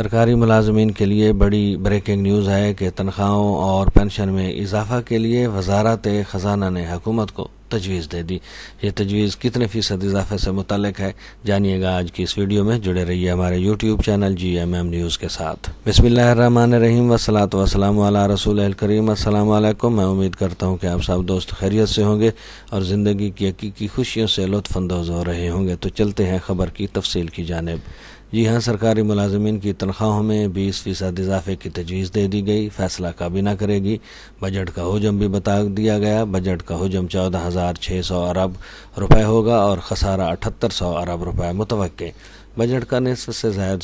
सरकारी मुलाजमीन के लिए बड़ी ब्रेकिंग न्यूज़ है कि तनख्वाहों और पेंशन में इजाफा के लिए वजारत ख़जाना ने हकूमत को तजवीज़ दे दी ये तजवीज़ कितने फ़ीसद इजाफे से मुतलक है जानिएगा आज की इस वीडियो में जुड़े रहिए हमारे YouTube channel G M M news के साथ बसमिल्लर रहीम वसलात वसलम रसूल करीम असलकम मैं उम्मीद करता हूँ कि आप सब दोस्त खैरियत से होंगे और ज़िंदगी की हकीकी खुशियों से लुफानंदोज़ हो रहे होंगे तो चलते हैं ख़बर की तफसील की जानब जी हाँ सरकारी मुलाजमीन की तनख्वाहों में बीस फीसद इजाफे की तजवीज़ दे दी गई फैसला काबीना करेगी बजट का हजम भी बता दिया गया बजट का हजम चौदह हज़ार छः सौ अरब रुपये होगा और खसारा अठहत्तर सौ अरब रुपये मुतव बजट का नस्फ से ज़्यादा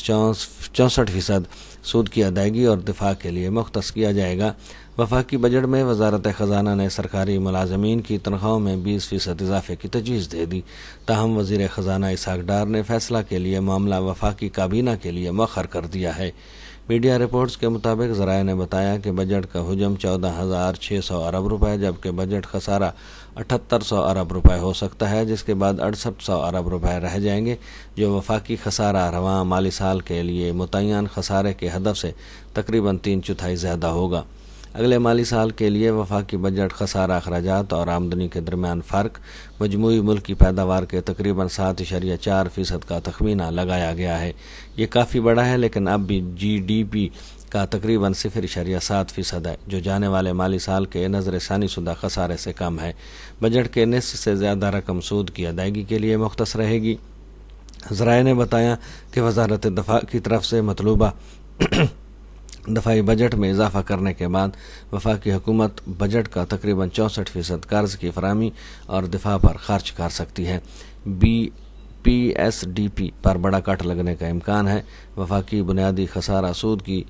चौंसठ फ़ीसद सूद की अदायगी और दिफा के लिए मुख्त किया जाएगा वफाकी बजट में वजारत ख़जाना ने सरकारी मुलाजमीन की तनख्वाहों में बीस फीसद इजाफे की तजवीज़ दे दी ताहम वजीर ख़जाना इसहाक डार ने फैसला के लिए मामला वफाकी काबीना के लिए मखर कर दिया है मीडिया रिपोर्ट्स के मुताबिक जराए ने बताया कि बजट का हजम चौदह हज़ार छः सौ अरब रुपये जबकि बजट खसारा अठहत्तर सौ अरब रुपये हो सकता है जिसके बाद अड़सठ सौ अरब रुपये रह जाएंगे जो वफाकी खसारा रवान माली साल के लिए मुतन खसारे के हदफ से तकरीबन तीन चौथाई ज़्यादा होगा अगले माली साल के लिए वफाकी बजट खसारा अखराज और आमदनी के दरमियान फ़र्क मजमू मुल्क की पैदावार के तकरीबन सात इशारिया चार फ़ीसद का तखमीना लगाया गया है ये काफ़ी बड़ा है लेकिन अब भी जी डी पी का तकरीबन सिफर इशारिया सात फ़ीसद है जो जाने वाले माली साल के नज़र षानी शुदा खसारे से कम है बजट के नस से ज़्यादा रकम सूद की अदायगी के लिए मुख्त रहेगी जराए ने बताया कि वजारत दफा की तरफ से मतलूबा दफाई बजट में इजाफा करने के बाद वफाकी हुकूमत बजट का तकरीबन चौंसठ फ़ीसद कर्ज की फरहमी और दिफा पर खर्च कर सकती है B P S D P पर बड़ा कट लगने का इम्कान है वफाकी बुनियादी खसारा सूद की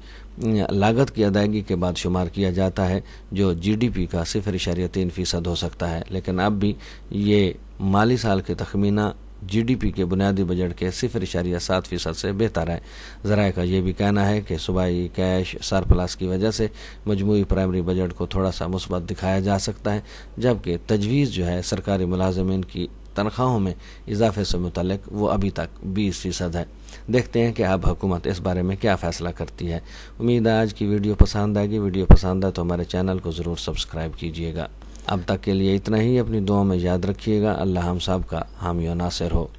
लागत की अदायगी के बाद शुमार किया जाता है जो जी डी पी का सिफर इशारिया तीन फ़ीसद हो सकता है लेकिन अब भी ये माली साल के तखमीना जीडीपी के बुनियादी बजट के सिफर इशारिया सात फीसद से बेहतर है जराये का यह भी कहना है कि सूबाई कैश सरप्लस की वजह से मजमू प्राइमरी बजट को थोड़ा सा मुस्बत दिखाया जा सकता है जबकि तजवीज़ जो है सरकारी मुलाजमन की तनख्वाहों में इजाफे से मुतलक वो अभी तक बीस फ़ीसद है देखते हैं कि अब हुकूमत इस बारे में क्या फ़ैसला करती है उम्मीद है आज की वीडियो पसंद आएगी वीडियो पसंद आए तो हमारे चैनल को ज़रूर सब्सक्राइब कीजिएगा अब तक के लिए इतना ही अपनी दुआ में याद रखिएगा अल्लाह हम सब का हामी नासिर हो